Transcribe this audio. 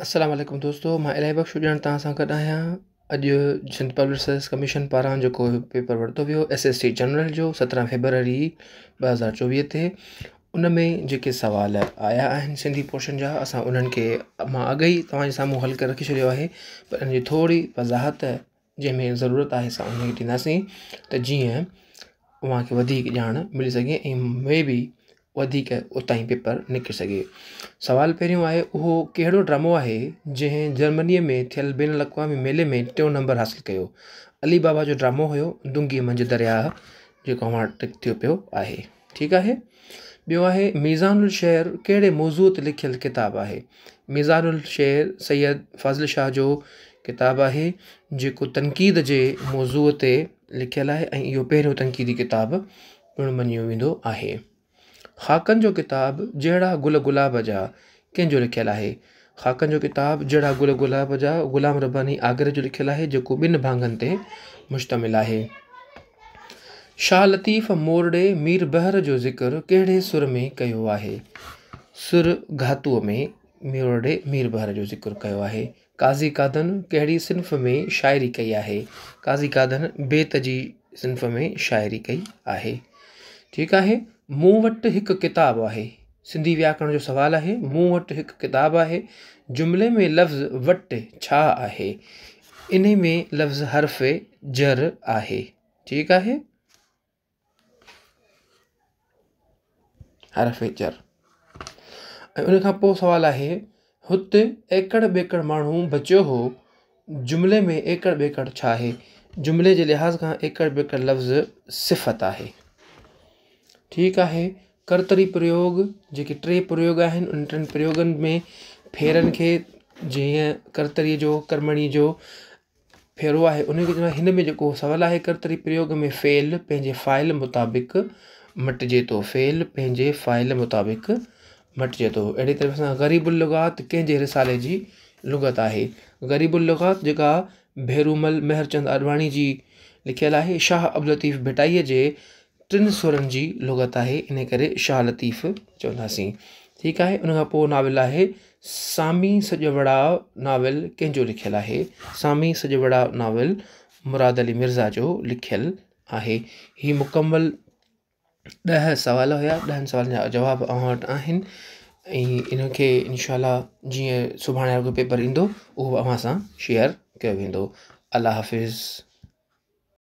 असलम दोस्तों मैं इलाही बख़्श ॼाण तव्हां सां गॾु आहियां अॼु सिंध पब्लिक सर्विस कमीशन पारां जेको पेपर वरितो वियो टी जनरल जो सत्रहं फेबररी ॿ हज़ार चोवीह ते उन में जेके सुवाल आया आहिनि सिंधी पोर्शन जा असां उन्हनि खे मां अॻे ई तव्हांजे साम्हूं हल करे रखी छॾियो आहे पर इन जी थोरी वज़ाहत जंहिंमें ज़रूरत आहे असां उनखे ॾींदासीं त जीअं उनखे वधीक ॼाण मिली सघे ऐं में बि वधीक उतां ई पेपर निकिरी सघे सुवालु पहिरियों आहे उहो कहिड़ो ड्रामो आहे जंहिं जर्मनीअ में थियल बिन इलक़ामी मेले में टियों नंबर हासिलु कयो अली बाबा जो ड्रामो हुयो डुंगी मंझि दरियाह जेको अव्हां टिक थियो पियो आहे ठीकु आहे ॿियो आहे शहर कहिड़े मौज़ूअ ते लिखियलु किताबु आहे शहर सैद फ़ाज़िल शाह जो किताबु आहे जेको तनक़ीद जे मौज़ूअ ते लिखियलु आहे ऐं इहो पहिरियों तनक़ीदी किताबु पिणु मञियो वेंदो आहे ख़ाकन जो किताब जड़ा गुल गुलाब जा कंहिंजो लिखियलु आहे ख़ाकन जो किताब जड़ा गुल गुलाब जा ग़ुलाम रब्बानी आगरे जो लिखल है जो बिन भाङनि ते मुश्तमिल है शाह लतीफ़ मोरडे मीर बहर जो ज़िक्र कहिड़े सुर में कयो आहे सुर घातूअ में मोरडे मीर बहर जो ज़िक्र कयो आहे काज़ी कादन कहिड़ी सिंफ में शाइरी कई है काज़ी कादन बेत जी सिन्फ़ में शाइरी कई है ठीक है मूवटि हिकु किताबु आहे सिंधी व्याकरण जो सुवालु आहे मूं वटि हिकु किताबु आहे जुमिले में लफ़्ज़ वटि छा आहे इन में लफ़्ज़ हर्फ़ जर आहे ठीकु आहे हर्फ़ जर ऐं उन पोइ सुवालु आहे हुते एकड़ बेकड़ माण्हू बचियो हो जुमिले में एकड़ बेकड़ छा आहे जुमिले जे लिहाज़ खां एकड़ बेकड़ लफ़्ज़ सिफ़त आहे ठीकु आहे कर्तरी प्रयोग जेके टे प्रयोग आहिनि उन टिनि प्रयोगनि में फेरनि खे जीअं कर्तरीअ जो कर्मणी जो फेरो आहे उनखे चवण हिन में जेको सवाल आहे कर्तरी प्रयोग में फेल पंहिंजे फ़ाइल मुताबिक़ मटिजे थो फ़ेल पंहिंजे फ़ाइल मुताबिक़ मटिजे थो अहिड़ी तरह सां ग़रीबु लुॻात कंहिंजे रिसाले जी लुगत आहे ग़रीबु लुॻात जेका भेरूमल मेहरचंद अडवाणी जी लिखियलु आहे शाह अब्दुल लतीफ़ भिटाईअ जे टिन सोरंजी लुगत है इन करे शाह लतीफ़ चवंदासीं ठीकु है उनखां पोइ नाविल सामी सॼो वड़ाव नाविल कंहिंजो है सामी सॼो वड़ाव नाविल मुराद अली मिर्ज़ा जो लिखल है हीउ मुकम्मल ॾह सवाल हुया ॾहनि सवालनि जा जवाब अवां वटि इनशाला जीअं सुभाणे पेपर इंदो उहो अव्हां शेयर किया वेंदो अलाह हाफ़िज़